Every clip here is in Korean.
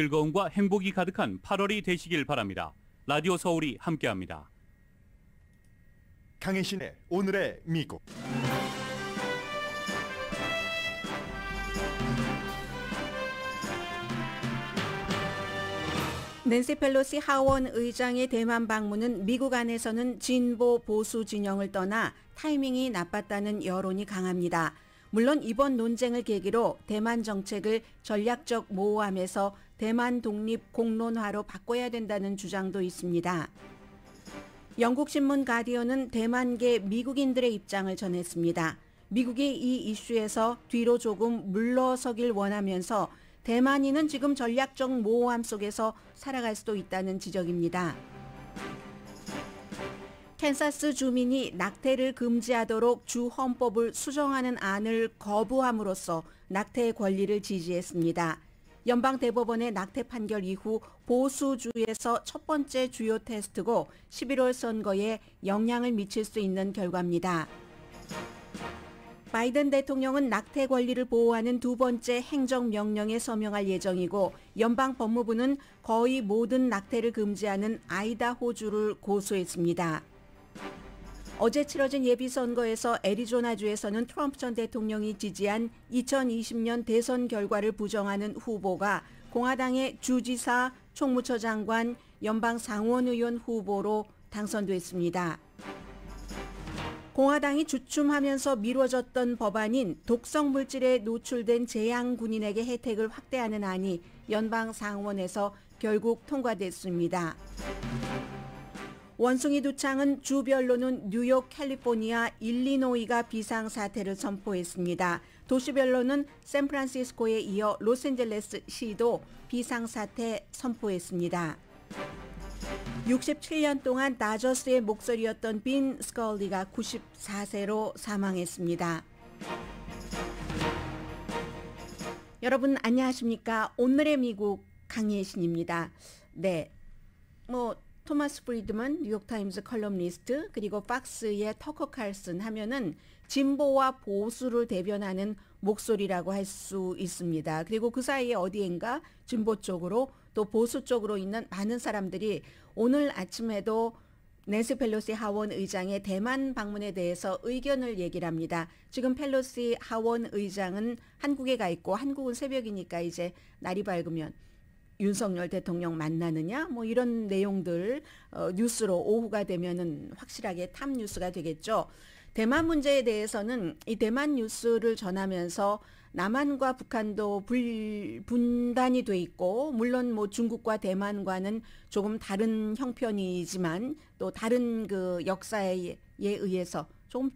즐거움과 행복이 가득한 8월이 되시길 바랍니다. 라디오 서울이 함께합니다. 강혜신의 오늘의 미국. 낸시 펠로시 하원 의장의 대만 방문은 미국 안에서는 진보 보수 진영을 떠나 타이밍이 나빴다는 여론이 강합니다. 물론 이번 논쟁을 계기로 대만 정책을 전략적 모호함에서 대만 독립 공론화로 바꿔야 된다는 주장도 있습니다. 영국 신문 가디언은 대만계 미국인들의 입장을 전했습니다. 미국이 이 이슈에서 뒤로 조금 물러서길 원하면서 대만인은 지금 전략적 모호함 속에서 살아갈 수도 있다는 지적입니다. 캔사스 주민이 낙태를 금지하도록 주 헌법을 수정하는 안을 거부함으로써 낙태의 권리를 지지했습니다. 연방대법원의 낙태 판결 이후 보수주에서 첫 번째 주요 테스트고 11월 선거에 영향을 미칠 수 있는 결과입니다. 바이든 대통령은 낙태 권리를 보호하는 두 번째 행정명령에 서명할 예정이고 연방 법무부는 거의 모든 낙태를 금지하는 아이다호주를 고소했습니다. 어제 치러진 예비선거에서 애리조나주에서는 트럼프 전 대통령이 지지한 2020년 대선 결과를 부정하는 후보가 공화당의 주지사, 총무처 장관, 연방 상원의원 후보로 당선됐습니다. 공화당이 주춤하면서 미뤄졌던 법안인 독성 물질에 노출된 재양 군인에게 혜택을 확대하는 안이 연방 상원에서 결국 통과됐습니다. 원숭이 두창은 주별로는 뉴욕, 캘리포니아, 일리노이가 비상사태를 선포했습니다. 도시별로는 샌프란시스코에 이어 로스앤젤레스 시도 비상사태 선포했습니다. 67년 동안 다저스의 목소리였던 빈 스컬리가 94세로 사망했습니다. 여러분 안녕하십니까? 오늘의 미국 강예신입니다. 네, 뭐 토마스 프리드먼 뉴욕타임스 컬럼리스트 그리고 박스의 터커 칼슨 하면은 진보와 보수를 대변하는 목소리라고 할 수 있습니다. 그리고 그 사이에 어디엔가 진보 쪽으로 또 보수 쪽으로 있는 많은 사람들이 오늘 아침에도 낸시 펠로시 하원 의장의 대만 방문에 대해서 의견을 얘기를 합니다. 지금 펠로시 하원 의장은 한국에 가 있고 한국은 새벽이니까 이제 날이 밝으면 윤석열 대통령 만나느냐 뭐 이런 내용들 어, 뉴스로 오후가 되면은 확실하게 탑 뉴스가 되겠죠. 대만 문제에 대해서는 이 대만 뉴스를 전하면서 남한과 북한도 불, 분단이 돼 있고 물론 뭐 중국과 대만과는 조금 다른 형편이지만 또 다른 그 역사에 의해서 조금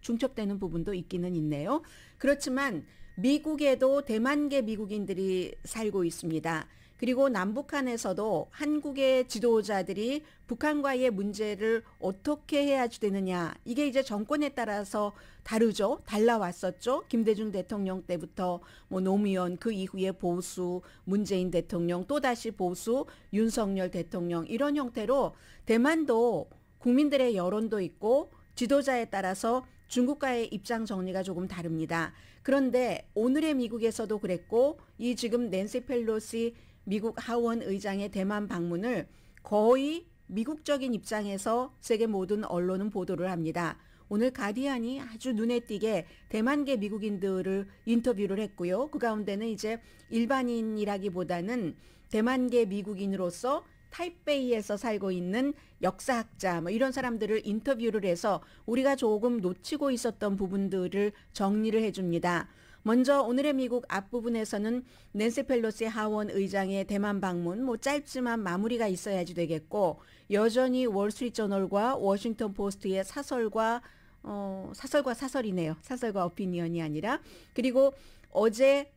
중첩되는 부분도 있기는 있네요. 그렇지만 미국에도 대만계 미국인들이 살고 있습니다. 그리고 남북한에서도 한국의 지도자들이 북한과의 문제를 어떻게 해야 되느냐. 이게 이제 정권에 따라서 다르죠. 달라왔었죠. 김대중 대통령 때부터 뭐 노무현 그 이후에 보수, 문재인 대통령 또다시 보수, 윤석열 대통령 이런 형태로 대만도 국민들의 여론도 있고 지도자에 따라서 중국과의 입장 정리가 조금 다릅니다. 그런데 오늘의 미국에서도 그랬고 이 지금 낸시 펠로시 미국 하원 의장의 대만 방문을 거의 미국적인 입장에서 세계 모든 언론은 보도를 합니다. 오늘 가디안이 아주 눈에 띄게 대만계 미국인들을 인터뷰를 했고요. 그 가운데는 이제 일반인이라기보다는 대만계 미국인으로서 타이베이에서 살고 있는 역사학자 뭐 이런 사람들을 인터뷰를 해서 우리가 조금 놓치고 있었던 부분들을 정리를 해줍니다. 먼저 오늘의 미국 앞부분에서는 낸세 펠로시 하원 의장의 대만 방문 뭐 짧지만 마무리가 있어야지 되겠고 여전히 월스트리트저널과 워싱턴 포스트의 사설과 어 사설과 사설이네요. 사설과 어피니언이 아니라 그리고 어제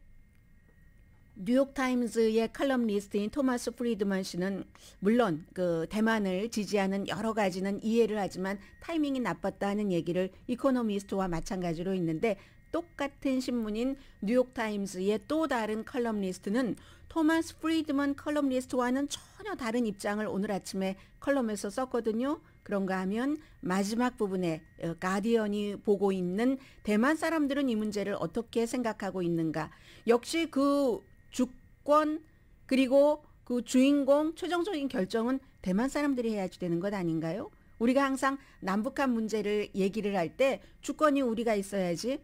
뉴욕타임즈의 칼럼니스트인 토마스 프리드먼 씨는 물론 그 대만을 지지하는 여러 가지는 이해를 하지만 타이밍이 나빴다는 얘기를 이코노미스트와 마찬가지로 있는데 똑같은 신문인 뉴욕타임즈의 또 다른 컬럼리스트는 토마스 프리드먼 컬럼리스트와는 전혀 다른 입장을 오늘 아침에 컬럼에서 썼거든요. 그런가 하면 마지막 부분에 어, 가디언이 보고 있는 대만 사람들은 이 문제를 어떻게 생각하고 있는가. 역시 그 주권 그리고 그 주인공 최종적인 결정은 대만 사람들이 해야지 되는 것 아닌가요? 우리가 항상 남북한 문제를 얘기를 할 때 주권이 우리가 있어야지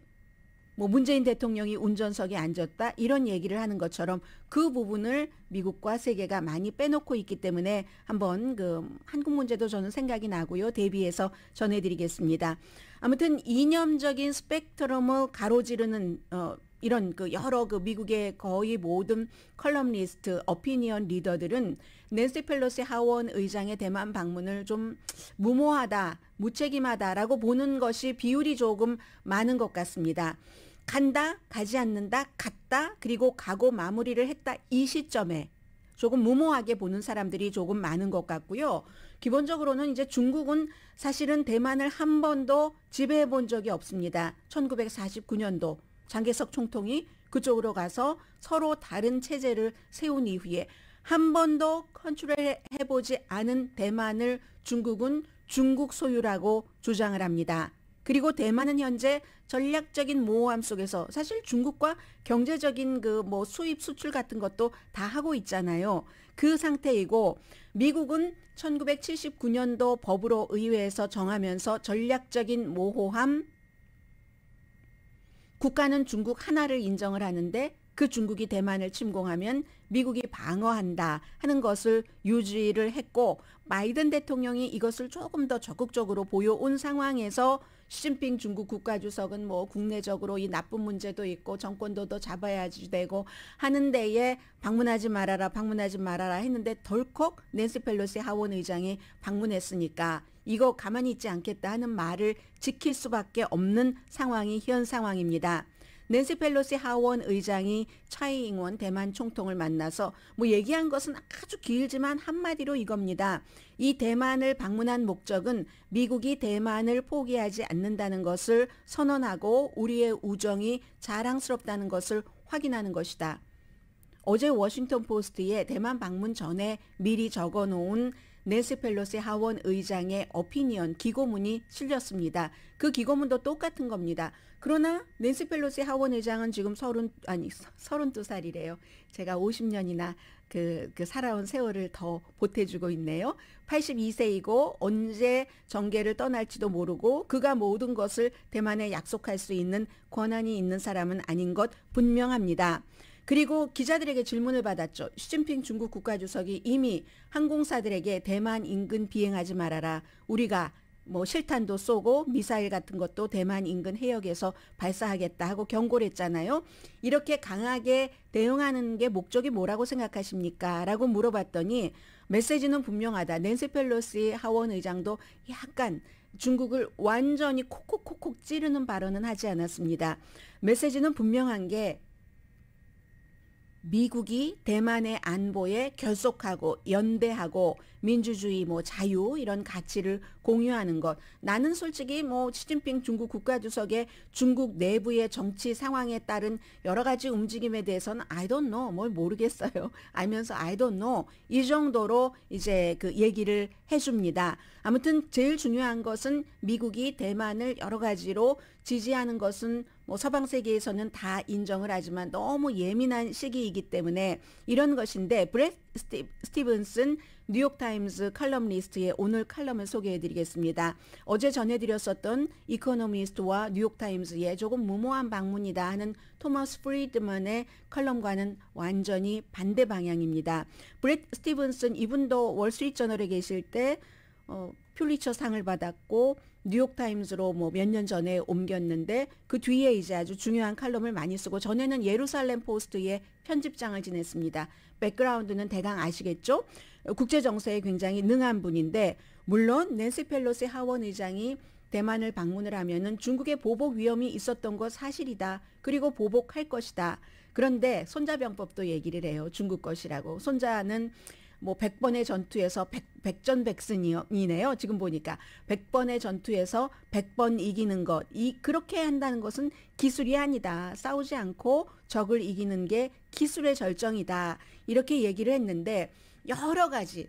뭐 문재인 대통령이 운전석에 앉았다 이런 얘기를 하는 것처럼 그 부분을 미국과 세계가 많이 빼놓고 있기 때문에 한번 그 한국 문제도 저는 생각이 나고요 대비해서 전해드리겠습니다. 아무튼 이념적인 스펙트럼을 가로지르는 어, 이런 그 여러 그 미국의 거의 모든 컬럼리스트, 어피니언 리더들은 낸시 펠로시 하원 의장의 대만 방문을 좀 무모하다, 무책임하다라고 보는 것이 비율이 조금 많은 것 같습니다. 간다, 가지 않는다, 갔다, 그리고 가고 마무리를 했다 이 시점에 조금 무모하게 보는 사람들이 조금 많은 것 같고요. 기본적으로는 이제 중국은 사실은 대만을 한 번도 지배해 본 적이 없습니다. 1949년도 장개석 총통이 그쪽으로 가서 서로 다른 체제를 세운 이후에 한 번도 컨트롤해보지 않은 대만을 중국은 중국 소유라고 주장을 합니다. 그리고 대만은 현재 전략적인 모호함 속에서 사실 중국과 경제적인 그 뭐 수입 수출 같은 것도 다 하고 있잖아요. 그 상태이고 미국은 1979년도 법으로 의회에서 정하면서 전략적인 모호함 국가는 중국 하나를 인정을 하는데 그 중국이 대만을 침공하면 미국이 방어한다 하는 것을 유지를 했고 마이든 대통령이 이것을 조금 더 적극적으로 보여온 상황에서 시진핑 중국 국가주석은 뭐 국내적으로 이 나쁜 문제도 있고 정권도 더 잡아야지 되고 하는데에 방문하지 말아라 방문하지 말아라 했는데 덜컥 낸스 펠로시 하원 의장이 방문했으니까 이거 가만히 있지 않겠다 하는 말을 지킬 수밖에 없는 상황이 현 상황입니다. 낸시 펠로시 하원 의장이 차이잉원 대만 총통을 만나서 뭐 얘기한 것은 아주 길지만 한마디로 이겁니다. 이 대만을 방문한 목적은 미국이 대만을 포기하지 않는다는 것을 선언하고 우리의 우정이 자랑스럽다는 것을 확인하는 것이다. 어제 워싱턴 포스트에 대만 방문 전에 미리 적어 놓은 네스 펠로스 하원 의장의 어피니언 기고문이 실렸습니다. 그 기고문도 똑같은 겁니다. 그러나 낸스 펠로시 하원 의장은 지금 서른 아니 서른두 살이래요. 제가 오십 년이나 그, 그 살아온 세월을 더 보태주고 있네요. 82세이고 언제 정계를 떠날지도 모르고 그가 모든 것을 대만에 약속할 수 있는 권한이 있는 사람은 아닌 것 분명합니다. 그리고 기자들에게 질문을 받았죠. 시진핑 중국 국가주석이 이미 항공사들에게 대만 인근 비행하지 말아라. 우리가 뭐 실탄도 쏘고 미사일 같은 것도 대만 인근 해역에서 발사하겠다 하고 경고를 했잖아요. 이렇게 강하게 대응하는 게 목적이 뭐라고 생각하십니까? 라고 물어봤더니 메시지는 분명하다. 낸시 펠로시 하원 의장도 약간 중국을 완전히 콕콕콕콕 찌르는 발언은 하지 않았습니다. 메시지는 분명한 게 미국이 대만의 안보에 결속하고 연대하고 민주주의, 뭐 자유 이런 가치를 공유하는 것. 나는 솔직히 뭐 시진핑 중국 국가주석의 중국 내부의 정치 상황에 따른 여러 가지 움직임에 대해서는 I don't know 뭘 모르겠어요. 알면서 I don't know 이 정도로 이제 그 얘기를 해줍니다. 아무튼 제일 중요한 것은 미국이 대만을 여러 가지로 지지하는 것은 뭐 서방 세계에서는 다 인정을 하지만 너무 예민한 시기이기 때문에 이런 것인데 브렛 스티, 스티븐슨 뉴욕타임즈 칼럼니스트의 오늘 칼럼을 소개해드리겠습니다. 어제 전해드렸었던 이코노미스트와 뉴욕타임즈의 조금 무모한 방문이다 하는 토마스 프리드먼의 칼럼과는 완전히 반대 방향입니다. 브렛 스티븐슨 이분도 월스트리트저널에 계실 때 어, 퓰리처 상을 받았고 뉴욕타임즈로 뭐 몇 년 전에 옮겼는데 그 뒤에 이제 아주 중요한 칼럼을 많이 쓰고 전에는 예루살렘 포스트의 편집장을 지냈습니다. 백그라운드는 대강 아시겠죠? 국제 정세에 굉장히 능한 분인데 물론 낸시 펠로시 하원 의장이 대만을 방문을 하면은 중국의 보복 위험이 있었던 거 사실이다. 그리고 보복할 것이다. 그런데 손자병법도 얘기를 해요. 중국 것이라고. 손자는 뭐 100번의 전투에서 100, 전백승이네요 지금 보니까 100번의 전투에서 100번 이기는 것. 이 그렇게 한다는 것은 기술이 아니다. 싸우지 않고 적을 이기는 게 기술의 절정이다. 이렇게 얘기를 했는데 여러 가지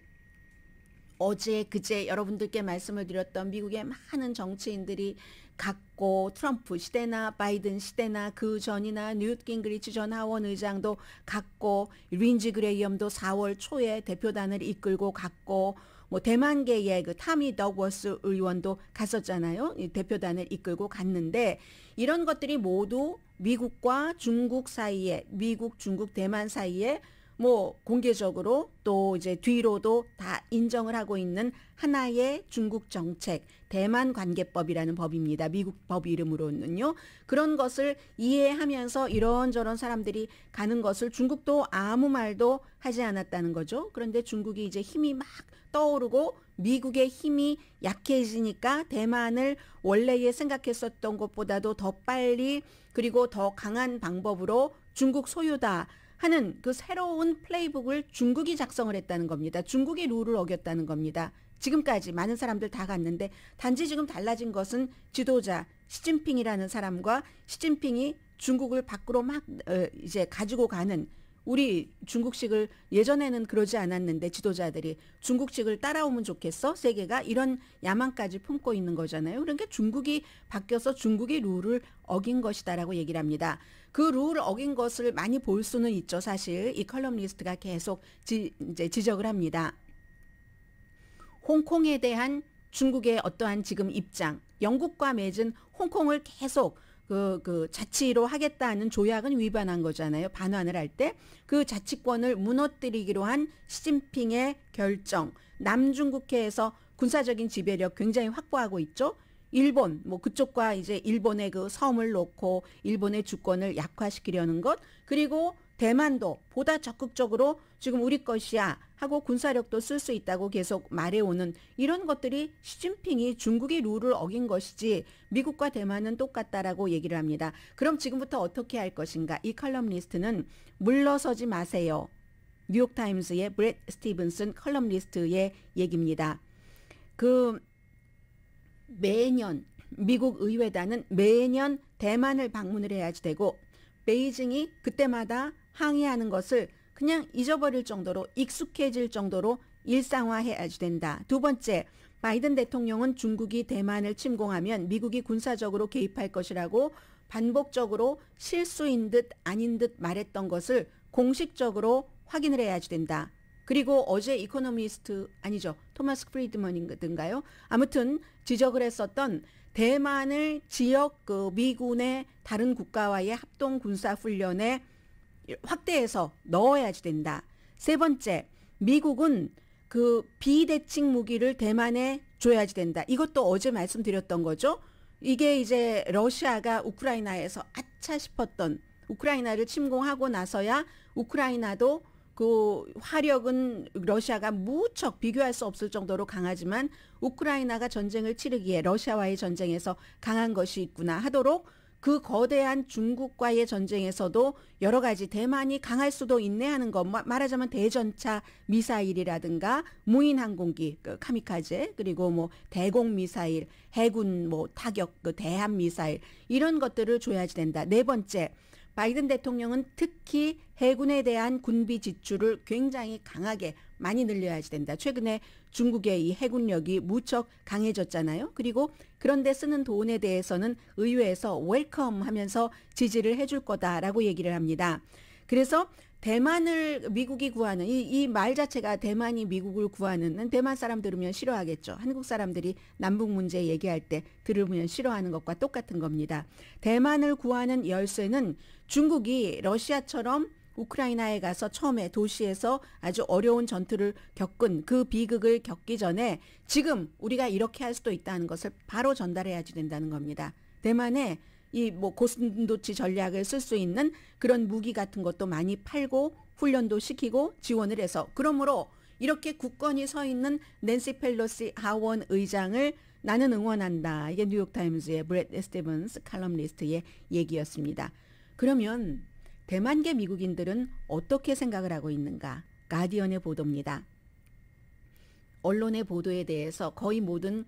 어제 그제 여러분들께 말씀을 드렸던 미국의 많은 정치인들이 갖고 트럼프 시대나 바이든 시대나 그 전이나 뉴트 깅그리치 전 하원 의장도 갖고 린지 그레이엄도 4월 초에 대표단을 이끌고 갔고 뭐 대만계의 그 타미 더워스 의원도 갔었잖아요. 이 대표단을 이끌고 갔는데 이런 것들이 모두 미국과 중국 사이에 미국 중국 대만 사이에 뭐 공개적으로 또 이제 뒤로도 다 인정을 하고 있는 하나의 중국 정책 대만 관계법이라는 법입니다. 미국 법 이름으로는요. 그런 것을 이해하면서 이런저런 사람들이 가는 것을 중국도 아무 말도 하지 않았다는 거죠. 그런데 중국이 이제 힘이 막 떠오르고 미국의 힘이 약해지니까 대만을 원래의 생각했었던 것보다도 더 빨리 그리고 더 강한 방법으로 중국 소유다. 하는 그 새로운 플레이북을 중국이 작성을 했다는 겁니다. 중국이 룰을 어겼다는 겁니다. 지금까지 많은 사람들 다 갔는데 단지 지금 달라진 것은 지도자 시진핑이라는 사람과 시진핑이 중국을 밖으로 막 어, 이제 가지고 가는 우리 중국식을 예전에는 그러지 않았는데 지도자들이 중국식을 따라오면 좋겠어 세계가 이런 야망까지 품고 있는 거잖아요. 그러니까 중국이 바뀌어서 중국이 룰을 어긴 것이다라고 얘기를 합니다. 그 룰을 어긴 것을 많이 볼 수는 있죠. 사실 이 컬럼리스트가 계속 지, 이제 지적을 합니다. 홍콩에 대한 중국의 어떠한 지금 입장, 영국과 맺은 홍콩을 계속 그, 그 자치로 하겠다는 조약은 위반한 거잖아요. 반환을 할 때 그 자치권을 무너뜨리기로 한 시진핑의 결정. 남중국해에서 군사적인 지배력 굉장히 확보하고 있죠. 일본 뭐 그쪽과 이제 일본의 그 섬을 놓고 일본의 주권을 약화시키려는 것 그리고 대만도 보다 적극적으로 지금 우리 것이야 하고 군사력도 쓸 수 있다고 계속 말해오는 이런 것들이 시진핑이 중국의 룰을 어긴 것이지 미국과 대만은 똑같다라고 얘기를 합니다. 그럼 지금부터 어떻게 할 것인가? 이컬럼리스트는 물러서지 마세요. 뉴욕타임스의 브렛 스티븐슨 컬럼리스트의 얘기입니다. 그 매년 미국 의회단은 매년 대만을 방문을 해야지 되고 베이징이 그때마다 항의하는 것을 그냥 잊어버릴 정도로 익숙해질 정도로 일상화해야지 된다. 두 번째, 바이든 대통령은 중국이 대만을 침공하면 미국이 군사적으로 개입할 것이라고 반복적으로 실수인 듯 아닌 듯 말했던 것을 공식적으로 확인을 해야지 된다. 그리고 어제 이코노미스트 아니죠. 토마스 프리드먼인가요? 아무튼 지적을 했었던 대만을 지역 그 미군의 다른 국가와의 합동 군사 훈련에 확대해서 넣어야지 된다. 세 번째, 미국은 그 비대칭 무기를 대만에 줘야지 된다. 이것도 어제 말씀드렸던 거죠. 이게 이제 러시아가 우크라이나에서 아차 싶었던 우크라이나를 침공하고 나서야 우크라이나도 그 화력은 러시아가 무척 비교할 수 없을 정도로 강하지만 우크라이나가 전쟁을 치르기에 러시아와의 전쟁에서 강한 것이 있구나 하도록 그 거대한 중국과의 전쟁에서도 여러 가지 대만이 강할 수도 있네 하는 것 말하자면 대전차 미사일이라든가 무인 항공기 그 카미카제 그리고 뭐 대공 미사일 해군 뭐 타격 그 대함 미사일 이런 것들을 줘야지 된다. 네 번째 바이든 대통령은 특히 해군에 대한 군비 지출을 굉장히 강하게 많이 늘려야 지 된다. 최근에 중국의 이 해군력이 무척 강해졌잖아요. 그리고 그런데 쓰는 돈에 대해서는 의회에서 웰컴 하면서 지지를 해줄 거다라고 얘기를 합니다. 그래서 대만을 미국이 구하는 이 말 자체가 대만이 미국을 구하는 대만 사람 들으면 싫어하겠죠. 한국 사람들이 남북 문제 얘기할 때 들으면 싫어하는 것과 똑같은 겁니다. 대만을 구하는 열쇠는 중국이 러시아처럼 우크라이나에 가서 처음에 도시에서 아주 어려운 전투를 겪은 그 비극을 겪기 전에 지금 우리가 이렇게 할 수도 있다는 것을 바로 전달해야지 된다는 겁니다. 대만에 이 뭐 고슴도치 전략을 쓸 수 있는 그런 무기 같은 것도 많이 팔고 훈련도 시키고 지원을 해서 그러므로 이렇게 굳건히 서 있는 낸시 펠로시 하원 의장을 나는 응원한다. 이게 뉴욕타임즈의 브렛 에스테븐스 칼럼리스트의 얘기였습니다. 그러면 대만계 미국인들은 어떻게 생각을 하고 있는가? 가디언의 보도입니다. 언론의 보도에 대해서 거의 모든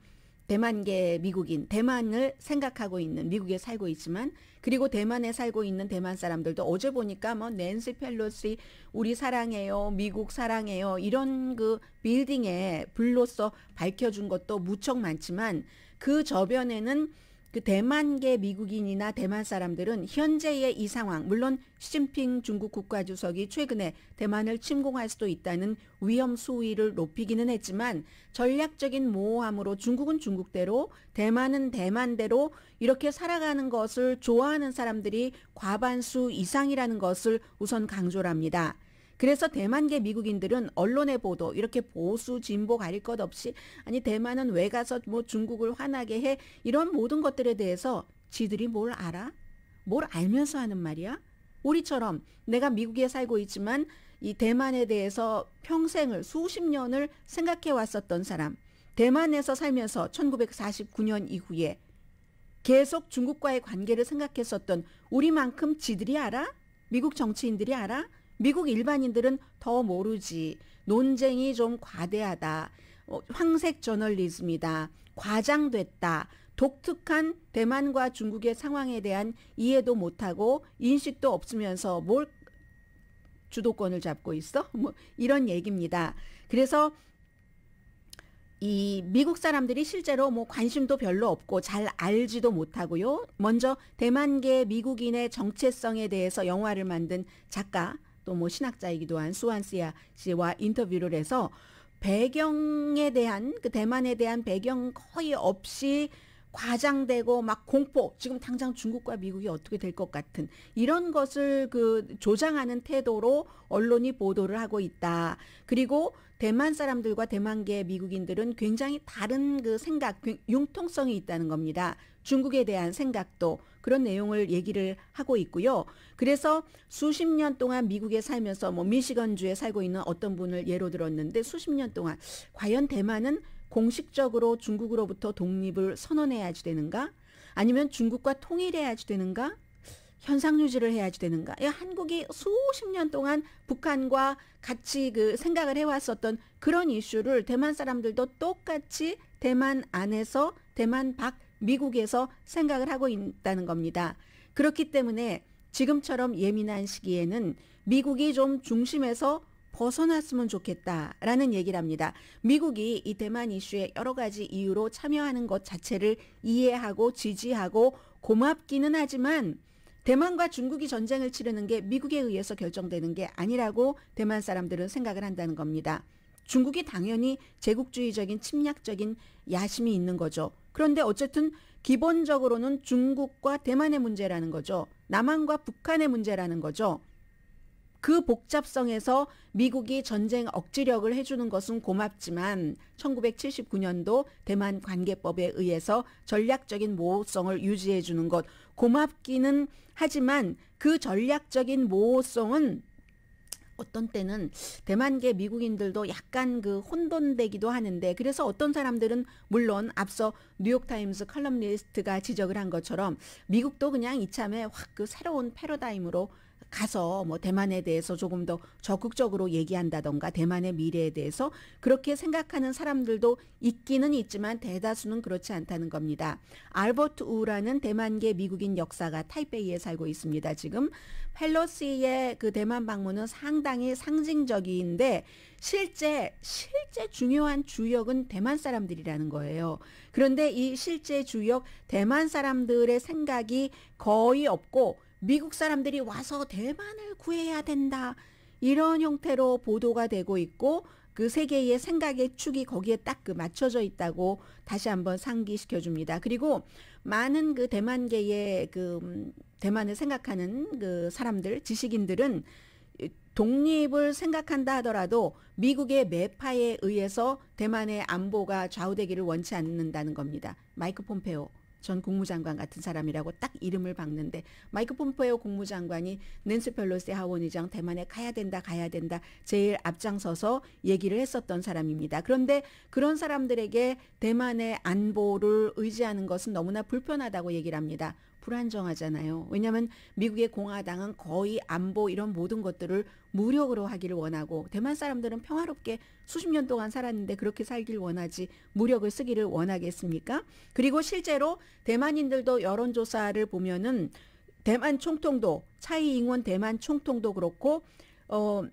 대만계 미국인, 대만을 생각하고 있는 미국에 살고 있지만 그리고 대만에 살고 있는 대만 사람들도 어제 보니까 뭐 낸시 펠로시 우리 사랑해요. 미국 사랑해요. 이런 그 빌딩에 불로써 밝혀 준 것도 무척 많지만 그 저변에는 그 대만계 미국인이나 대만 사람들은 현재의 이 상황, 물론 시진핑 중국 국가주석이 최근에 대만을 침공할 수도 있다는 위험 수위를 높이기는 했지만 전략적인 모호함으로 중국은 중국대로 대만은 대만대로 이렇게 살아가는 것을 좋아하는 사람들이 과반수 이상이라는 것을 우선 강조합니다. 를 그래서 대만계 미국인들은 언론의 보도 이렇게 보수 진보 가릴 것 없이 아니 대만은 왜 가서 뭐 중국을 화나게 해 이런 모든 것들에 대해서 지들이 뭘 알아? 뭘 알면서 하는 말이야? 우리처럼 내가 미국에 살고 있지만 이 대만에 대해서 평생을 수십 년을 생각해 왔었던 사람 대만에서 살면서 1949년 이후에 계속 중국과의 관계를 생각했었던 우리만큼 지들이 알아? 미국 정치인들이 알아? 미국 일반인들은 더 모르지. 논쟁이 좀 과대하다. 어, 황색 저널리즘이다. 과장됐다. 독특한 대만과 중국의 상황에 대한 이해도 못하고 인식도 없으면서 뭘 주도권을 잡고 있어? 뭐 이런 얘기입니다. 그래서 이 미국 사람들이 실제로 뭐 관심도 별로 없고 잘 알지도 못하고요. 먼저 대만계 미국인의 정체성에 대해서 영화를 만든 작가 또뭐 신학자이기도 한 수완스야 씨와 인터뷰를 해서 배경에 대한 그 대만에 대한 배경 거의 없이 과장되고 막 공포 지금 당장 중국과 미국이 어떻게 될 것 같은 이런 것을 그 조장하는 태도로 언론이 보도를 하고 있다. 그리고 대만 사람들과 대만계 미국인들은 굉장히 다른 그 생각 융통성이 있다는 겁니다. 중국에 대한 생각도 그런 내용을 얘기를 하고 있고요. 그래서 수십 년 동안 미국에 살면서 뭐 미시건주에 살고 있는 어떤 분을 예로 들었는데 수십 년 동안 과연 대만은 공식적으로 중국으로부터 독립을 선언해야지 되는가? 아니면 중국과 통일해야지 되는가? 현상 유지를 해야지 되는가? 야, 한국이 수십 년 동안 북한과 같이 그 생각을 해왔었던 그런 이슈를 대만 사람들도 똑같이 대만 안에서 대만 밖 미국에서 생각을 하고 있다는 겁니다. 그렇기 때문에 지금처럼 예민한 시기에는 미국이 좀 중심에서 벗어났으면 좋겠다라는 얘기를 합니다. 미국이 이 대만 이슈에 여러 가지 이유로 참여하는 것 자체를 이해하고 지지하고 고맙기는 하지만 대만과 중국이 전쟁을 치르는 게 미국에 의해서 결정되는 게 아니라고 대만 사람들은 생각을 한다는 겁니다. 중국이 당연히 제국주의적인 침략적인 야심이 있는 거죠. 그런데 어쨌든 기본적으로는 중국과 대만의 문제라는 거죠. 남한과 북한의 문제라는 거죠. 그 복잡성에서 미국이 전쟁 억지력을 해주는 것은 고맙지만 1979년도 대만 관계법에 의해서 전략적인 모호성을 유지해주는 것 고맙기는 하지만 그 전략적인 모호성은 어떤 때는 대만계 미국인들도 약간 그 혼돈되기도 하는데 그래서 어떤 사람들은 물론 앞서 뉴욕타임스 컬럼리스트가 지적을 한 것처럼 미국도 그냥 이참에 확 그 새로운 패러다임으로 가서 뭐 대만에 대해서 조금 더 적극적으로 얘기한다던가 대만의 미래에 대해서 그렇게 생각하는 사람들도 있기는 있지만 대다수는 그렇지 않다는 겁니다. 알버트 우라는 대만계 미국인 역사가 타이베이에 살고 있습니다. 지금 펠로시의 그 대만 방문은 상당히 상징적인데 실제 실제 중요한 주역은 대만 사람들이라는 거예요. 그런데 이 실제 주역 대만 사람들의 생각이 거의 없고 미국 사람들이 와서 대만을 구해야 된다. 이런 형태로 보도가 되고 있고 그 세계의 생각의 축이 거기에 딱 그 맞춰져 있다고 다시 한번 상기시켜 줍니다. 그리고 많은 그 대만계의 그 음, 대만을 생각하는 그 사람들 지식인들은 독립을 생각한다 하더라도 미국의 매파에 의해서 대만의 안보가 좌우되기를 원치 않는다는 겁니다. 마이크 폼페오 전 국무장관 같은 사람이라고 딱 이름을 박는데 마이크 폼페오 국무장관이 낸스 펠로시 하원의장 대만에 가야 된다 가야 된다 제일 앞장서서 얘기를 했었던 사람입니다. 그런데 그런 사람들에게 대만의 안보를 의지하는 것은 너무나 불편하다고 얘기를 합니다. 불안정하잖아요. 왜냐하면 미국의 공화당은 거의 안보 이런 모든 것들을 무력으로 하기를 원하고 대만 사람들은 평화롭게 수십 년 동안 살았는데 그렇게 살길 원하지 무력을 쓰기를 원하겠습니까? 그리고 실제로 대만인들도 여론조사를 보면은 대만 총통도 차이잉원 대만 총통도 그렇고 어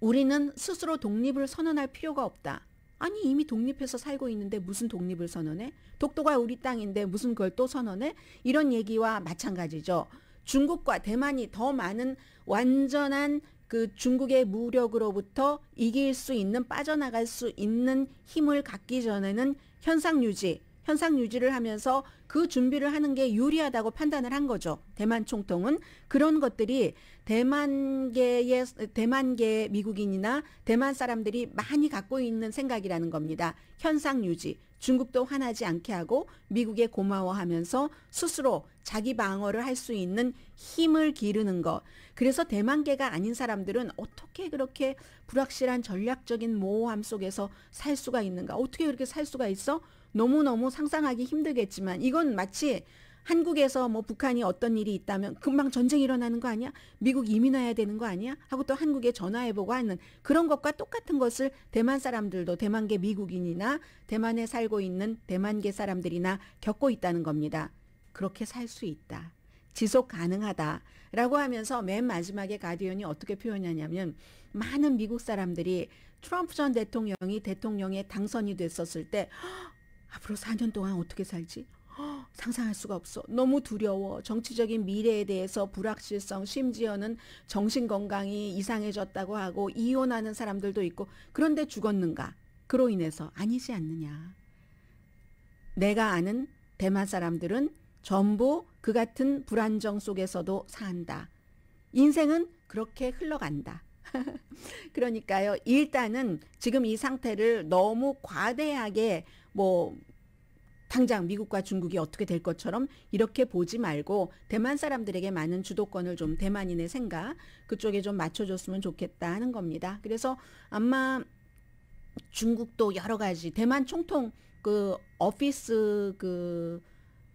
우리는 스스로 독립을 선언할 필요가 없다. 아니 이미 독립해서 살고 있는데 무슨 독립을 선언해? 독도가 우리 땅인데 무슨 걸 또 선언해? 이런 얘기와 마찬가지죠. 중국과 대만이 더 많은 완전한 그 중국의 무력으로부터 이길 수 있는 빠져나갈 수 있는 힘을 갖기 전에는 현상 유지, 현상 유지를 하면서 그 준비를 하는 게 유리하다고 판단을 한 거죠. 대만 총통은 그런 것들이 대만계의 대만계 미국인이나 대만 사람들이 많이 갖고 있는 생각이라는 겁니다. 현상 유지, 중국도 화나지 않게 하고 미국에 고마워하면서 스스로 자기 방어를 할 수 있는 힘을 기르는 것. 그래서 대만계가 아닌 사람들은 어떻게 그렇게 불확실한 전략적인 모호함 속에서 살 수가 있는가? 어떻게 그렇게 살 수가 있어? 너무너무 상상하기 힘들겠지만 이건 마치 한국에서 뭐 북한이 어떤 일이 있다면 금방 전쟁 일어나는 거 아니야? 미국 이민 해야 되는 거 아니야? 하고 또 한국에 전화해보고 하는 그런 것과 똑같은 것을 대만 사람들도 대만계 미국인이나 대만에 살고 있는 대만계 사람들이나 겪고 있다는 겁니다. 그렇게 살 수 있다. 지속 가능하다. 라고 하면서 맨 마지막에 가디언이 어떻게 표현하냐면 많은 미국 사람들이 트럼프 전 대통령이 대통령에 당선이 됐었을 때 앞으로 4년 동안 어떻게 살지? 상상할 수가 없어. 너무 두려워. 정치적인 미래에 대해서 불확실성, 심지어는 정신건강이 이상해졌다고 하고 이혼하는 사람들도 있고 그런데 죽었는가? 그로 인해서 아니지 않느냐. 내가 아는 대만 사람들은 전부 그 같은 불안정 속에서도 산다. 인생은 그렇게 흘러간다. 그러니까요. 일단은 지금 이 상태를 너무 과대하게 뭐 당장 미국과 중국이 어떻게 될 것처럼 이렇게 보지 말고 대만 사람들에게 많은 주도권을 좀 대만인의 생각 그쪽에 좀 맞춰줬으면 좋겠다 하는 겁니다. 그래서 아마 중국도 여러 가지 대만 총통 그 오피스 그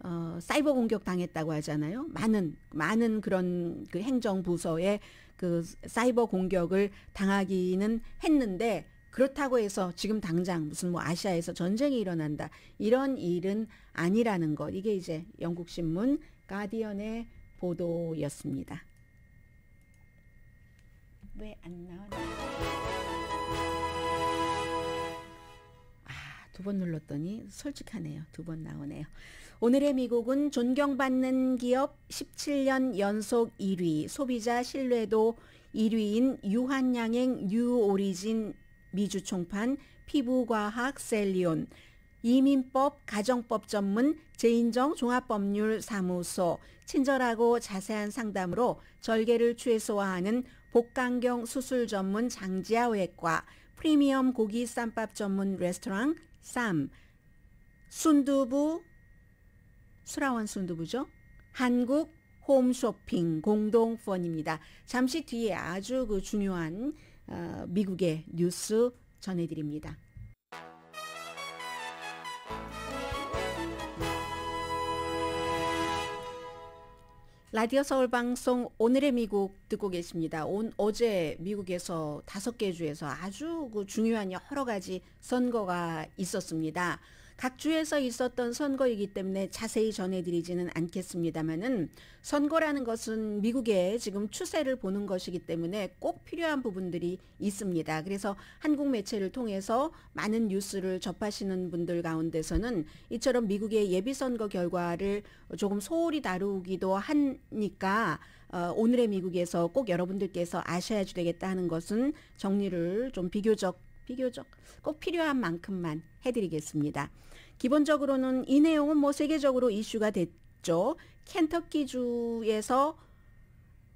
어, 사이버 공격 당했다고 하잖아요. 많은 많은 그런 그 행정 부서에그 사이버 공격을 당하기는 했는데 그렇다고 해서 지금 당장 무슨 뭐 아시아에서 전쟁이 일어난다 이런 일은 아니라는 것 이게 이제 영국 신문 가디언의 보도였습니다. 왜 안 나오나? 아두 번 눌렀더니 솔직하네요. 두 번 나오네요. 오늘의 미국은 존경받는 기업 17년 연속 1위, 소비자 신뢰도 1위인 유한양행 뉴오리진 미주 총판 피부과학 셀리온 이민법 가정법 전문 재인정 종합법률사무소 친절하고 자세한 상담으로 절개를 최소화하는 복강경 수술 전문 장지아 외과 프리미엄 고기 쌈밥 전문 레스토랑 쌈 순두부 수라원 순두부죠 한국 홈쇼핑 공동원입니다 잠시 뒤에 아주 그 중요한 어, 미국의 뉴스 전해드립니다. 라디오 서울 방송 오늘의 미국 듣고 계십니다. 온 어제 미국에서 다섯 개 주에서 아주 그 중요한 여러 가지 선거가 있었습니다. 각 주에서 있었던 선거이기 때문에 자세히 전해드리지는 않겠습니다만은 선거라는 것은 미국의 지금 추세를 보는 것이기 때문에 꼭 필요한 부분들이 있습니다. 그래서 한국 매체를 통해서 많은 뉴스를 접하시는 분들 가운데서는 이처럼 미국의 예비선거 결과를 조금 소홀히 다루기도 하니까 어, 오늘의 미국에서 꼭 여러분들께서 아셔야 되겠다 하는 것은 정리를 좀 비교적 비교적 꼭 필요한 만큼만 해드리겠습니다. 기본적으로는 이 내용은 뭐 세계적으로 이슈가 됐죠. 켄터키주에서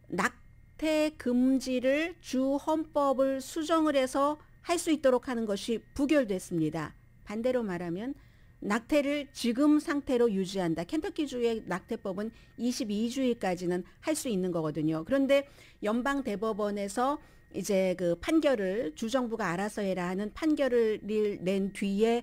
낙태 금지를 주 헌법을 수정을 해서 할 수 있도록 하는 것이 부결됐습니다. 반대로 말하면 낙태를 지금 상태로 유지한다. 켄터키주의 낙태법은 22주일까지는 할 수 있는 거거든요. 그런데 연방 대법원에서 이제 그 판결을 주정부가 알아서 해라 하는 판결을 낸 뒤에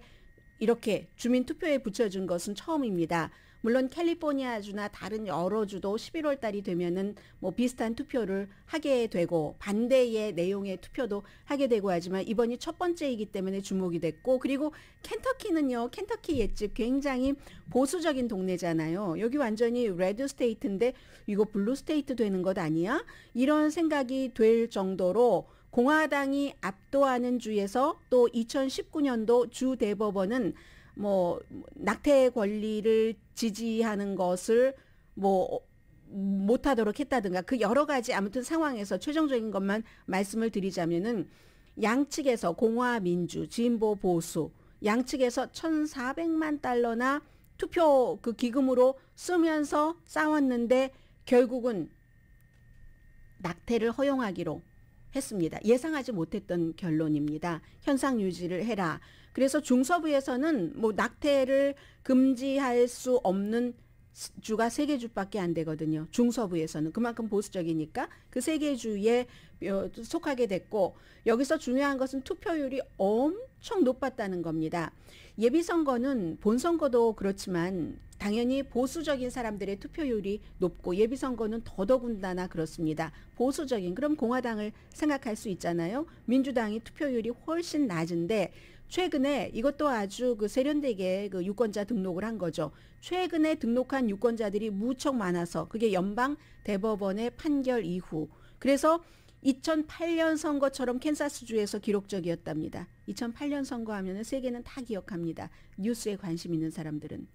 이렇게 주민 투표에 붙여준 것은 처음입니다. 물론 캘리포니아주나 다른 여러 주도 11월 달이 되면은 뭐 비슷한 투표를 하게 되고 반대의 내용의 투표도 하게 되고 하지만 이번이 첫 번째이기 때문에 주목이 됐고 그리고 켄터키는요 켄터키 옛집 굉장히 보수적인 동네잖아요 여기 완전히 레드 스테이트인데 이거 블루 스테이트 되는 것 아니야 이런 생각이 될 정도로 공화당이 압도하는 주에서 또 2019년도 주 대법원은 뭐 낙태 권리를 지지하는 것을 뭐 못하도록 했다든가 그 여러 가지 아무튼 상황에서 최종적인 것만 말씀을 드리자면은 양측에서 공화민주 진보 보수 양측에서 1,400만 달러나 투표 그 기금으로 쓰면서 싸웠는데 결국은 낙태를 허용하기로 했습니다. 예상하지 못했던 결론입니다. 현상 유지를 해라. 그래서 중서부에서는 뭐 낙태를 금지할 수 없는 주가 세 개 주밖에 안 되거든요. 중서부에서는 그만큼 보수적이니까 그 세 개 주에 어, 속하게 됐고 여기서 중요한 것은 투표율이 엄청 높았다는 겁니다. 예비선거는 본선거도 그렇지만 당연히 보수적인 사람들의 투표율이 높고 예비선거는 더더군다나 그렇습니다. 보수적인 그럼 공화당을 생각할 수 있잖아요. 민주당이 투표율이 훨씬 낮은데 최근에 이것도 아주 그 세련되게 그 유권자 등록을 한 거죠. 최근에 등록한 유권자들이 무척 많아서 그게 연방 대법원의 판결 이후 그래서 2008년 선거처럼 캔사스주에서 기록적이었답니다. 2008년 선거하면은 세계는 다 기억합니다. 뉴스에 관심 있는 사람들은.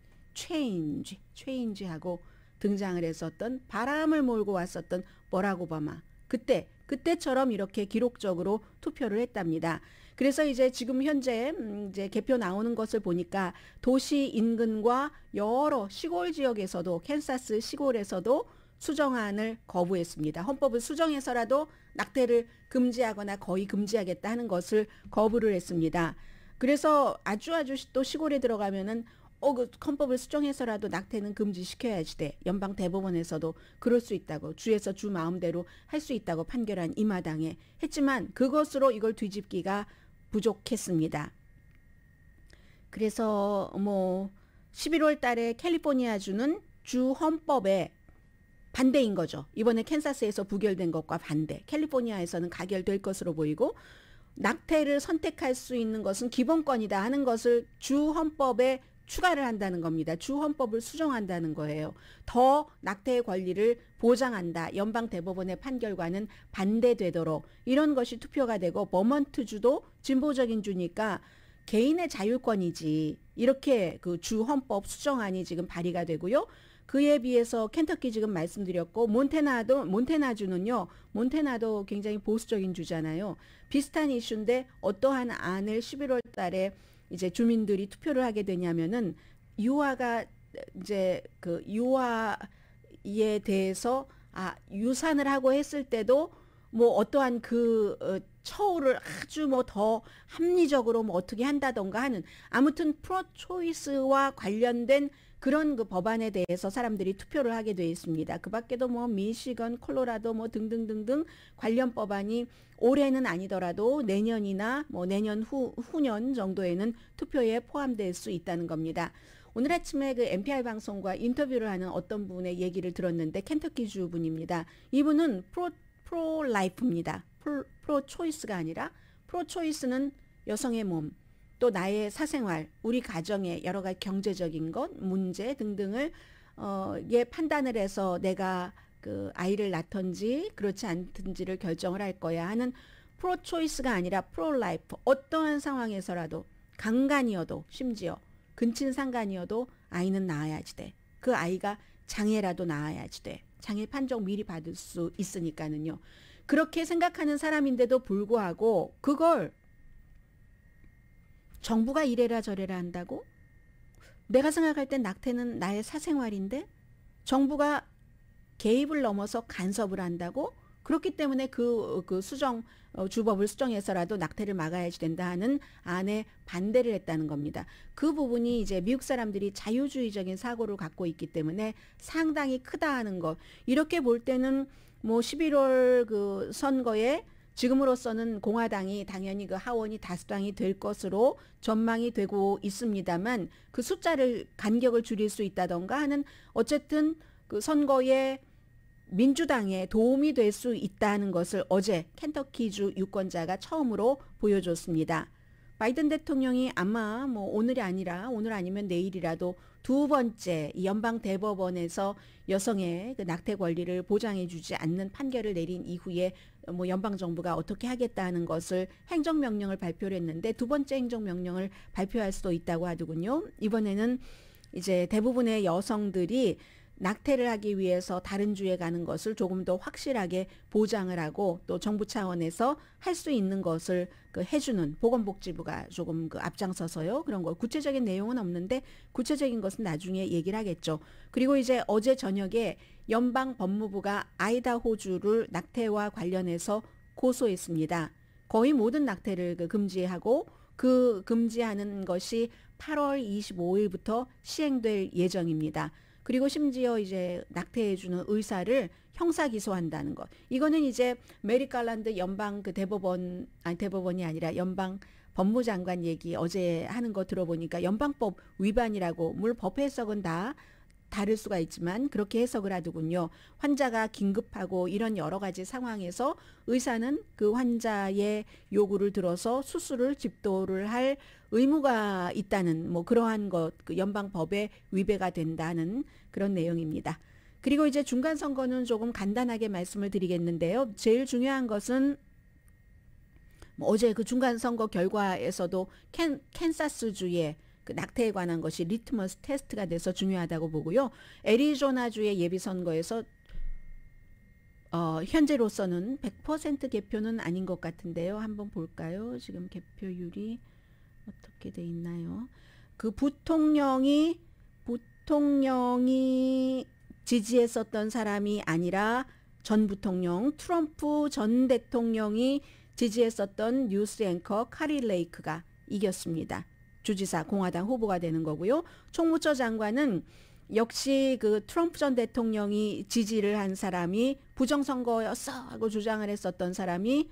체인지, 체인지하고 등장을 했었던 바람을 몰고 왔었던 버락 오바마. 그때 그때처럼 이렇게 기록적으로 투표를 했답니다. 그래서 이제 지금 현재 음, 이제 개표 나오는 것을 보니까 도시 인근과 여러 시골 지역에서도 캔사스 시골에서도 수정안을 거부했습니다. 헌법을 수정해서라도 낙태를 금지하거나 거의 금지하겠다 하는 것을 거부를 했습니다. 그래서 아주 아주 또 시골에 들어가면은 어, 그 헌법을 수정해서라도 낙태는 금지시켜야지 돼. 연방 대법원에서도 그럴 수 있다고 주에서 주 마음대로 할 수 있다고 판결한 이 마당에 했지만 그것으로 이걸 뒤집기가 부족했습니다. 그래서 뭐 11월 달에 캘리포니아주는 주 헌법에 반대인 거죠. 이번에 캔사스에서 부결된 것과 반대. 캘리포니아에서는 가결될 것으로 보이고 낙태를 선택할 수 있는 것은 기본권이다 하는 것을 주 헌법에 추가를 한다는 겁니다. 주헌법을 수정한다는 거예요. 더 낙태의 권리를 보장한다. 연방 대법원의 판결과는 반대되도록 이런 것이 투표가 되고 버먼트 주도 진보적인 주니까 개인의 자율권이지. 이렇게 그 주헌법 수정안이 지금 발의가 되고요. 그에 비해서 켄터키 지금 말씀드렸고 몬테나도 몬테나주는요. 몬테나도 굉장히 보수적인 주잖아요. 비슷한 이슈인데 어떠한 안을 11월 달에 이제 주민들이 투표를 하게 되냐면은 유아가 이제 그 유아에 대해서 아 유산을 하고 했을 때도 뭐 어떠한 그 어, 처우를 아주 뭐 더 합리적으로 뭐 어떻게 한다던가 하는 아무튼 프로 초이스와 관련된 그런 그 법안에 대해서 사람들이 투표를 하게 돼 있습니다. 그 밖에도 뭐 미시건, 콜로라도 뭐 등등등등 관련 법안이 올해는 아니더라도 내년이나 뭐 내년 후 후년 정도에는 투표에 포함될 수 있다는 겁니다. 오늘 아침에 그 NPR 방송과 인터뷰를 하는 어떤 분의 얘기를 들었는데 켄터키 주 분입니다. 이분은 프로 프로 라이프입니다. 프로, 프로 초이스가 아니라 프로 초이스는 여성의 몸, 또 나의 사생활, 우리 가정의 여러 가지 경제적인 것, 문제 등등을 어, 예 판단을 해서 내가 그 아이를 낳던지 그렇지 않든지를 결정을 할 거야 하는 프로 초이스가 아니라 프로 라이프 어떠한 상황에서라도 강간이어도 심지어 근친 상간이어도 아이는 낳아야지 돼. 그 아이가 장애라도 낳아야지 돼. 장애 판정 미리 받을 수 있으니까는요. 그렇게 생각하는 사람인데도 불구하고 그걸 정부가 이래라 저래라 한다고? 내가 생각할 땐 낙태는 나의 사생활인데 정부가 개입을 넘어서 간섭을 한다고? 그렇기 때문에 그, 그 수정, 어, 주법을 수정해서라도 낙태를 막아야지 된다 하는 안에 반대를 했다는 겁니다. 그 부분이 이제 미국 사람들이 자유주의적인 사고를 갖고 있기 때문에 상당히 크다 하는 것. 이렇게 볼 때는 뭐 11월 그 선거에 지금으로서는 공화당이 당연히 그 하원이 다수당이 될 것으로 전망이 되고 있습니다만 그 숫자를 간격을 줄일 수 있다던가 하는 어쨌든 그 선거에 민주당에 도움이 될 수 있다는 것을 어제 켄터키주 유권자가 처음으로 보여줬습니다. 바이든 대통령이 아마 뭐 오늘이 아니라 오늘 아니면 내일이라도 두 번째 연방 대법원에서 여성의 그 낙태 권리를 보장해 주지 않는 판결을 내린 이후에 뭐 연방 정부가 어떻게 하겠다는 것을 행정 명령을 발표를 했는데 두 번째 행정 명령을 발표할 수도 있다고 하더군요. 이번에는 이제 대부분의 여성들이 낙태를 하기 위해서 다른 주에 가는 것을 조금 더 확실하게 보장을 하고 또 정부 차원에서 할 수 있는 것을 그 해주는 보건복지부가 조금 그 앞장서서요. 그런 거 구체적인 내용은 없는데 구체적인 것은 나중에 얘기를 하겠죠. 그리고 이제 어제 저녁에 연방 법무부가 아이다호주를 낙태와 관련해서 고소했습니다. 거의 모든 낙태를 그 금지하고 그 금지하는 것이 8월 25일부터 시행될 예정입니다. 그리고 심지어 이제 낙태해주는 의사를 형사 기소한다는 것. 이거는 이제 메리 갈란드 연방 그 대법원 아니 대법원이 아니라 연방 법무장관 얘기 어제 하는 거 들어보니까 연방법 위반이라고 물 법해 썩은 다 다를 수가 있지만 그렇게 해석을 하더군요. 환자가 긴급하고 이런 여러 가지 상황에서 의사는 그 환자의 요구를 들어서 수술을 집도를 할 의무가 있다는 뭐 그러한 것그 연방법에 위배가 된다는 그런 내용입니다. 그리고 이제 중간 선거는 조금 간단하게 말씀을 드리겠는데요. 제일 중요한 것은 뭐 어제 그 중간 선거 결과에서도 캔, 캔사스주의 그 낙태에 관한 것이 리트머스 테스트가 돼서 중요하다고 보고요. 애리조나주의 예비선거에서 어, 현재로서는 100% 개표는 아닌 것 같은데요. 한번 볼까요? 지금 개표율이 어떻게 돼 있나요? 그 부통령이 부통령이 지지했었던 사람이 아니라 전 부통령 트럼프 전 대통령이 지지했었던 뉴스 앵커 카리 레이크가 이겼습니다. 주지사 공화당 후보가 되는 거고요. 총무처 장관은 역시 그 트럼프 전 대통령이 지지를 한 사람이 부정선거였어 하고 주장을 했었던 사람이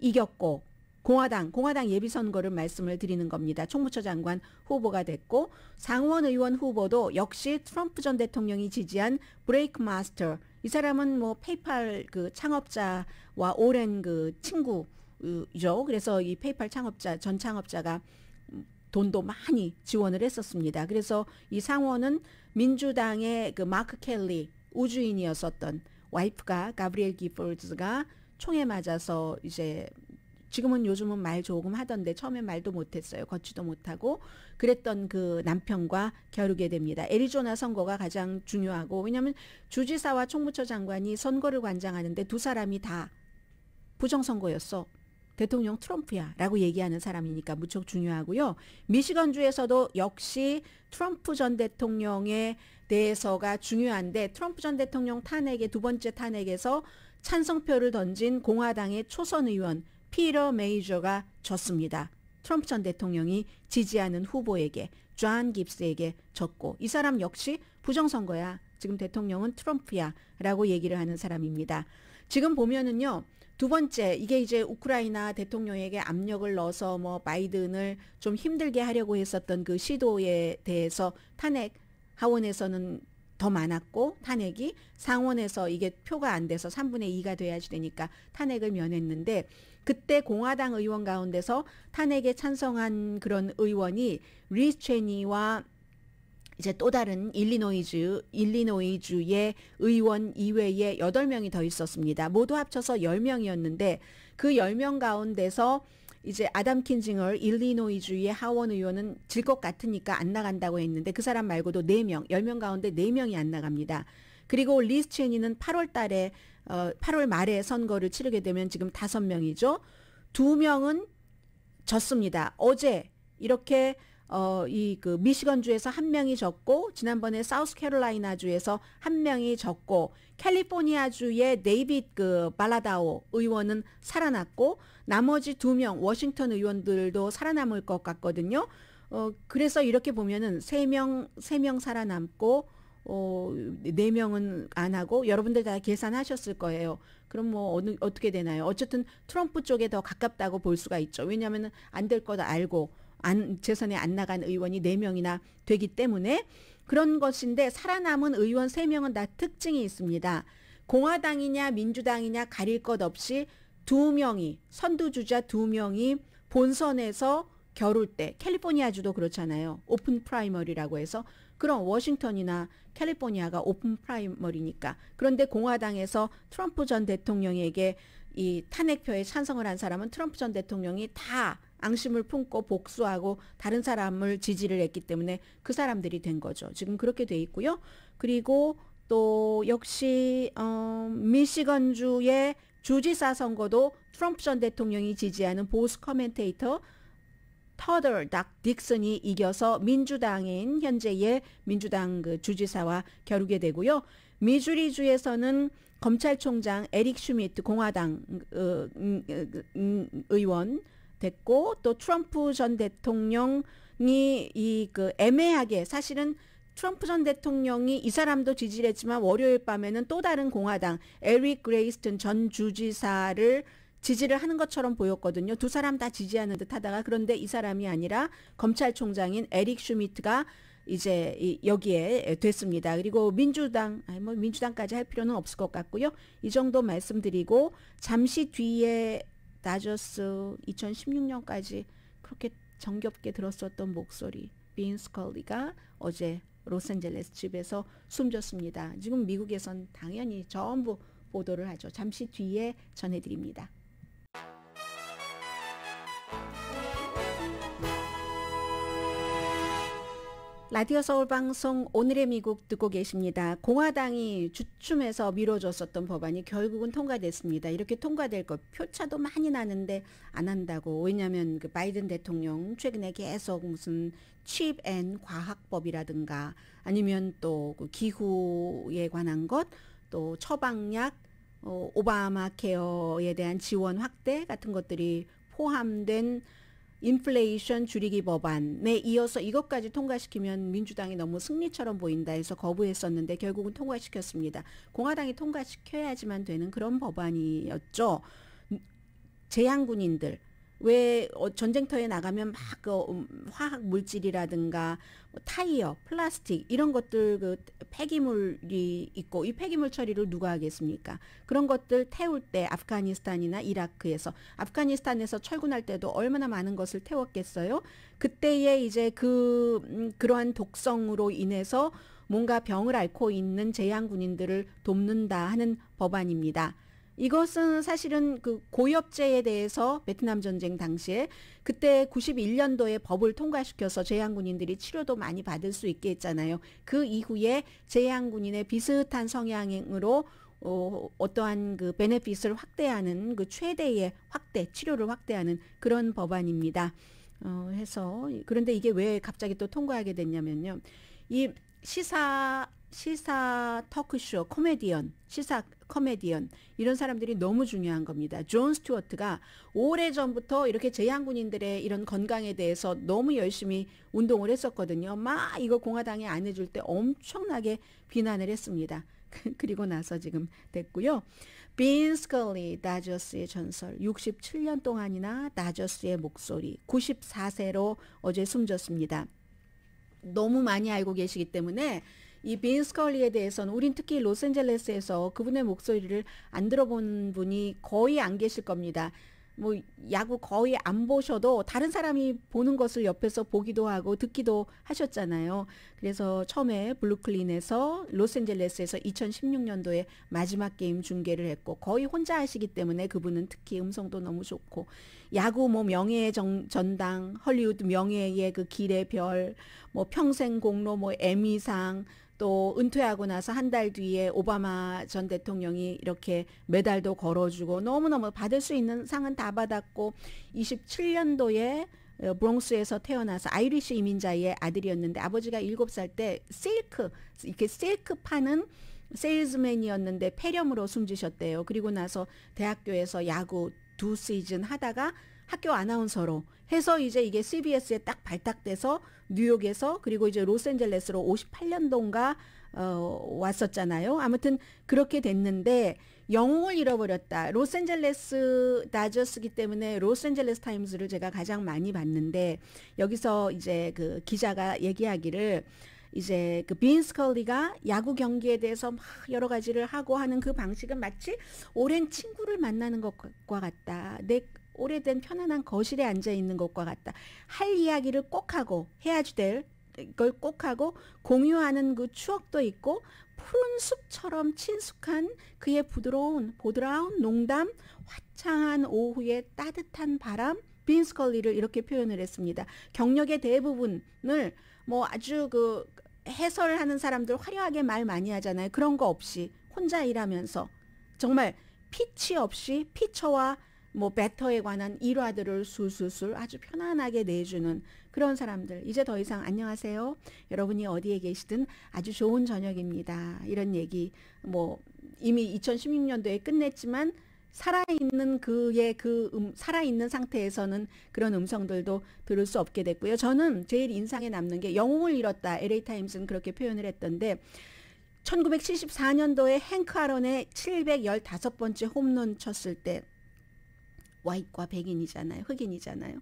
이겼고 공화당 공화당 예비선거를 말씀을 드리는 겁니다. 총무처 장관 후보가 됐고 상원 의원 후보도 역시 트럼프 전 대통령이 지지한 브레이크 마스터 이 사람은 뭐 페이팔 그 창업자와 오랜 그 친구죠. 그래서 이 페이팔 창업자 전 창업자가 돈도 많이 지원을 했었습니다. 그래서 이 상원은 민주당의 그 마크 켈리 우주인이었었던 와이프가 가브리엘 기폴즈가 총에 맞아서 이제 지금은 요즘은 말 조금 하던데 처음엔 말도 못했어요. 걷지도 못하고 그랬던 그 남편과 겨루게 됩니다. 애리조나 선거가 가장 중요하고 왜냐하면 주지사와 총무처 장관이 선거를 관장하는데 두 사람이 다 부정선거였어. 대통령 트럼프야 라고 얘기하는 사람이니까 무척 중요하고요. 미시건주에서도 역시 트럼프 전 대통령에 대해서가 중요한데 트럼프 전 대통령 탄핵의 두 번째 탄핵에서 찬성표를 던진 공화당의 초선 의원 피러 메이저가 졌습니다. 트럼프 전 대통령이 지지하는 후보에게 존 깁스에게 졌고 이 사람 역시 부정선거야. 지금 대통령은 트럼프야 라고 얘기를 하는 사람입니다. 지금 보면은요. 두 번째, 이게 이제 우크라이나 대통령에게 압력을 넣어서 뭐 바이든을 좀 힘들게 하려고 했었던 그 시도에 대해서 탄핵 하원에서는 더 많았고 탄핵이 상원에서 이게 표가 안 돼서 3분의 2가 돼야지 되니까 탄핵을 면했는데 그때 공화당 의원 가운데서 탄핵에 찬성한 그런 의원이 리스 체니와 이제 또 다른 일리노이주 일리노이주의 의원 이외에 8명이 더 있었습니다. 모두 합쳐서 10명이었는데 그 10명 가운데서 이제 아담 킨징을 일리노이주의 하원 의원은 질 것 같으니까 안 나간다고 했는데 그 사람 말고도 4명, 10명 가운데 4명이 안 나갑니다. 그리고 리스 체니는 8월 달에 어 8월 말에 선거를 치르게 되면 지금 5명이죠. 2명은 졌습니다. 어제 이렇게 어, 이 그 미시건 주에서 한 명이 적고 지난번에 사우스캐롤라이나 주에서 한 명이 적고 캘리포니아 주의 네이빗 그 발라다오 의원은 살아났고 나머지 두 명 워싱턴 의원들도 살아남을 것 같거든요. 어, 그래서 이렇게 보면은 세 명 세 명 살아남고 어, 네 명은 안 하고 여러분들 다 계산하셨을 거예요. 그럼 뭐 어느 어떻게 되나요? 어쨌든 트럼프 쪽에 더 가깝다고 볼 수가 있죠. 왜냐면은안 될 거다 알고 안, 재선에 안 나간 의원이 4명이나 되기 때문에 그런 것인데 살아남은 의원 3명은 다 특징이 있습니다. 공화당이냐 민주당이냐 가릴 것 없이 두 명이 선두주자 두 명이 본선에서 겨룰 때 캘리포니아주도 그렇잖아요. 오픈 프라이머리라고 해서 그럼 워싱턴이나 캘리포니아가 오픈 프라이머리니까 그런데 공화당에서 트럼프 전 대통령에게 이 탄핵표에 찬성을 한 사람은 트럼프 전 대통령이 다 앙심을 품고 복수하고 다른 사람을 지지를 했기 때문에 그 사람들이 된 거죠. 지금 그렇게 돼 있고요. 그리고 또 역시 어, 미시건주의 주지사 선거도 트럼프 전 대통령이 지지하는 보수 커멘테이터 터덜닥 딕슨이 이겨서 민주당인 현재의 민주당 그 주지사와 겨루게 되고요. 미주리주에서는 검찰총장 에릭 슈미트 공화당 어, 음, 음, 음, 의원 됐고 또 트럼프 전 대통령이 이 그 애매하게 사실은 트럼프 전 대통령이 이 사람도 지지를 했지만 월요일 밤에는 또 다른 공화당 에릭 그레이스튼 전 주지사를 지지를 하는 것처럼 보였거든요. 두 사람 다 지지하는 듯 하다가 그런데 이 사람이 아니라 검찰총장인 에릭 슈미트가 이제 여기에 됐습니다. 그리고 민주당, 아니 뭐 민주당까지 할 필요는 없을 것 같고요. 이 정도 말씀드리고 잠시 뒤에 나저스 2016년까지 그렇게 정겹게 들었었던 목소리 빈스 컬리가 어제 로스앤젤레스 집에서 숨졌습니다. 지금 미국에선 당연히 전부 보도를 하죠. 잠시 뒤에 전해드립니다. 라디오 서울 방송 오늘의 미국 듣고 계십니다. 공화당이 주춤해서 미뤄졌었던 법안이 결국은 통과됐습니다. 이렇게 통과될 것 표차도 많이 나는데 안 한다고 왜냐하면 그 바이든 대통령 최근에 계속 무슨 칩 앤 과학법이라든가 아니면 또그 기후에 관한 것 또 처방약 어, 오바마 케어에 대한 지원 확대 같은 것들이 포함된 인플레이션 줄이기 법안에 이어서 이것까지 통과시키면 민주당이 너무 승리처럼 보인다 해서 거부했었는데 결국은 통과시켰습니다. 공화당이 통과시켜야지만 되는 그런 법안이었죠. 음, 재향군인들 왜 어, 전쟁터에 나가면 막그 음, 화학 물질이라든가 뭐 타이어, 플라스틱 이런 것들 그 폐기물이 있고 이 폐기물 처리를 누가 하겠습니까? 그런 것들 태울 때 아프가니스탄이나 이라크에서 아프가니스탄에서 철군할 때도 얼마나 많은 것을 태웠겠어요? 그때에 이제 그 음, 그러한 독성으로 인해서 뭔가 병을 앓고 있는 재향 군인들을 돕는다 하는 법안입니다. 이것은 사실은 그 고엽제에 대해서 베트남 전쟁 당시에 그때 91년도에 법을 통과시켜서 재향군인들이 치료도 많이 받을 수 있게 했잖아요. 그 이후에 재향군인의 비슷한 성향으로 어, 어떠한 그 베네핏을 확대하는 그 최대의 확대, 치료를 확대하는 그런 법안입니다. 어, 해서 그런데 이게 왜 갑자기 또 통과하게 됐냐면요. 이 시사 시사 터크쇼 코미디언, 시사 코미디언 이런 사람들이 너무 중요한 겁니다. 존 스튜어트가 오래 전부터 이렇게 제양군인들의 이런 건강에 대해서 너무 열심히 운동을 했었거든요. 막 이거 공화당이 안 해줄 때 엄청나게 비난을 했습니다. 그리고 나서 지금 됐고요. 빈스컬리 다저스의 전설 67년 동안이나 다저스의 목소리 94세로 어제 숨졌습니다. 너무 많이 알고 계시기 때문에 이빈 스컬리에 대해서는 우린 특히 로스앤젤레스에서 그분의 목소리를 안 들어본 분이 거의 안 계실 겁니다. 뭐 야구 거의 안 보셔도 다른 사람이 보는 것을 옆에서 보기도 하고 듣기도 하셨잖아요. 그래서 처음에 블루클린에서 로스앤젤레스에서 2016년도에 마지막 게임 중계를 했고 거의 혼자 하시기 때문에 그분은 특히 음성도 너무 좋고 야구 뭐 명예의 정, 전당, 헐리우드 명예의 그 길의 별, 뭐 평생 공로 뭐 에미상 또 은퇴하고 나서 한 달 뒤에 오바마 전 대통령이 이렇게 메달도 걸어주고 너무너무 받을 수 있는 상은 다 받았고 27년도에 어, 브롱스에서 태어나서 아이리시 이민자의 아들이었는데 아버지가 7살 때 실크 이렇게 실크 파는 세일즈맨이었는데 폐렴으로 숨지셨대요. 그리고 나서 대학교에서 야구 두 시즌 하다가 학교 아나운서로 해서 이제 이게 CBS에 딱 발탁돼서 뉴욕에서 그리고 이제 로스앤젤레스로 5 8년동인가 어, 왔었잖아요. 아무튼 그렇게 됐는데 영웅을 잃어버렸다. 로스앤젤레스 다저스기 때문에 로스앤젤레스 타임즈를 제가 가장 많이 봤는데 여기서 이제 그 기자가 얘기하기를 이제 그 빈스컬리가 야구 경기에 대해서 막 여러 가지를 하고 하는 그 방식은 마치 오랜 친구를 만나는 것과 같다. 내 오래된 편안한 거실에 앉아 있는 것과 같다. 할 이야기를 꼭 하고 해야지 될 걸 꼭 하고 공유하는 그 추억도 있고 푸른 숲처럼 친숙한 그의 부드러운 보드라운 농담, 화창한 오후의 따뜻한 바람, 빈스컬리를 이렇게 표현을 했습니다. 경력의 대부분을 뭐 아주 그 해설하는 사람들 화려하게 말 많이 하잖아요. 그런 거 없이 혼자 일하면서 정말 피치 없이 피처와 뭐 배터에 관한 일화들을 술술술 아주 편안하게 내주는 그런 사람들. 이제 더 이상 안녕하세요. 여러분이 어디에 계시든 아주 좋은 저녁입니다. 이런 얘기 뭐 이미 2016년도에 끝냈지만 살아있는 그의 그 음, 살아있는 상태에서는 그런 음성들도 들을 수 없게 됐고요. 저는 제일 인상에 남는 게 영웅을 잃었다. LA 타임스는 그렇게 표현을 했던데 1974년도에 행크 아론의 715번째 홈런 쳤을 때 와이과 백인이잖아요. 흑인이잖아요.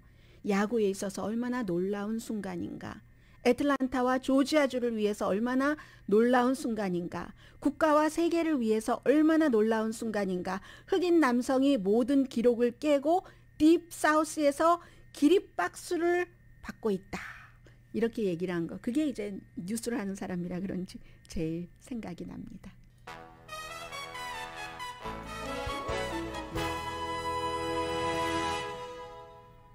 야구에 있어서 얼마나 놀라운 순간인가. 애틀란타와 조지아주를 위해서 얼마나 놀라운 순간인가. 국가와 세계를 위해서 얼마나 놀라운 순간인가. 흑인 남성이 모든 기록을 깨고 딥 사우스에서 기립박수를 받고 있다. 이렇게 얘기를 한 거. 그게 이제 뉴스를 하는 사람이라 그런지 제일 생각이 납니다.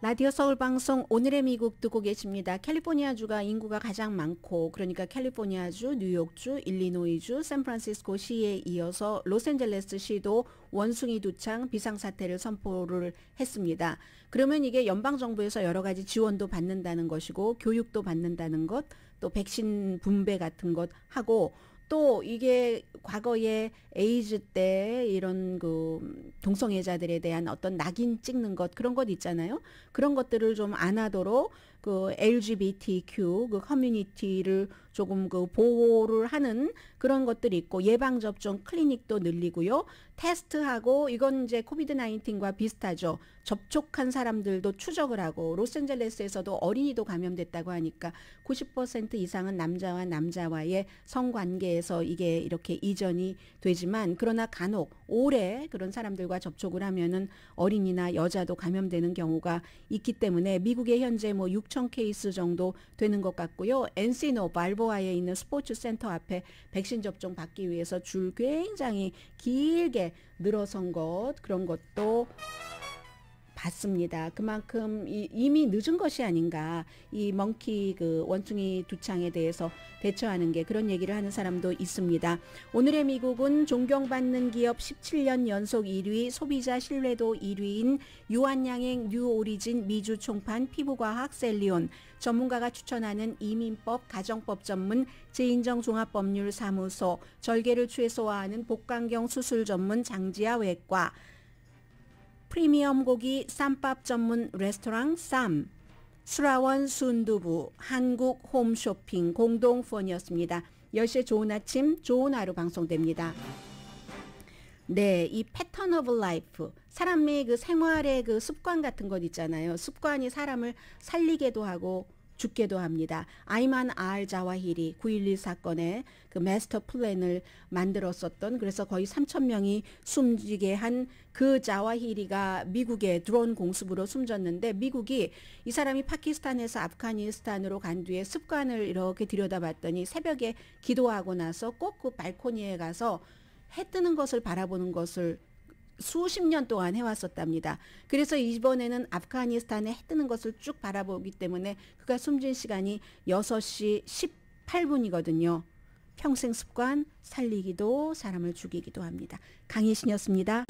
라디오 서울 방송 오늘의 미국 듣고 계십니다. 캘리포니아주가 인구가 가장 많고 그러니까 캘리포니아주, 뉴욕주, 일리노이주, 샌프란시스코 시에 이어서 로스앤젤레스 시도 원숭이 두창 비상사태를 선포를 했습니다. 그러면 이게 연방정부에서 여러 가지 지원도 받는다는 것이고 교육도 받는다는 것, 또 백신 분배 같은 것 하고 또 이게 과거에 에이즈 때 이런 그 동성애자들에 대한 어떤 낙인 찍는 것 그런 것 있잖아요. 그런 것들을 좀 안 하도록 그 LGBTQ 그 커뮤니티를 조금 그 보호를 하는 그런 것들이 있고 예방 접종 클리닉도 늘리고요. 테스트하고 이건 이제 코비드 19과 비슷하죠. 접촉한 사람들도 추적을 하고 로스앤젤레스에서도 어린이도 감염됐다고 하니까 90% 이상은 남자와 남자와의 성관계에서 이게 이렇게 이전이 되지만 그러나 간혹 오래 그런 사람들과 접촉을 하면은 어린이나 여자도 감염되는 경우가 있기 때문에 미국의 현재 뭐6 5천 케이스 정도 되는 것 같고요. 엔시노 발보아에 있는 스포츠 센터 앞에 백신 접종 받기 위해서 줄 굉장히 길게 늘어선 것 그런 것도 봤습니다. 그만큼 이, 미 늦은 것이 아닌가 이 멍키 그 원숭이 두창에 대해서 대처하는 게 그런 얘기를 하는 사람도 있습니다. 오늘의 미국은 존경받는 기업 17년 연속 1위 소비자 신뢰도 1위인 유한양행 뉴오리진 미주 총판 피부과학 셀리온 전문가가 추천하는 이민법 가정법 전문 재인정 종합법률 사무소 절개를 최소화하는 복강경 수술 전문 장지아 외과 프리미엄 고기 쌈밥 전문 레스토랑 쌈, 수라원 순두부 한국 홈쇼핑 공동폰이었습니다. 10시에 좋은 아침, 좋은 하루 방송됩니다. 네, 이 패턴 오브 라이프, 사람의 그 생활의 그 습관 같은 것 있잖아요. 습관이 사람을 살리기도 하고 죽게도 합니다. 아이만 알 자와히리 9.11 사건의 그 마스터 플랜을 만들었었던 그래서 거의 3천 명이 숨지게 한 그 자와히리가 미국의 드론 공습으로 숨졌는데 미국이 이 사람이 파키스탄에서 아프가니스탄으로 간 뒤에 습관을 이렇게 들여다봤더니 새벽에 기도하고 나서 꼭 그 발코니에 가서 해 뜨는 것을 바라보는 것을 수십 년 동안 해왔었답니다. 그래서 이번에는 아프가니스탄에 해 뜨는 것을 쭉 바라보기 때문에 그가 숨진 시간이 6시 18분이거든요. 평생 습관 살리기도 사람을 죽이기도 합니다. 강희신이었습니다.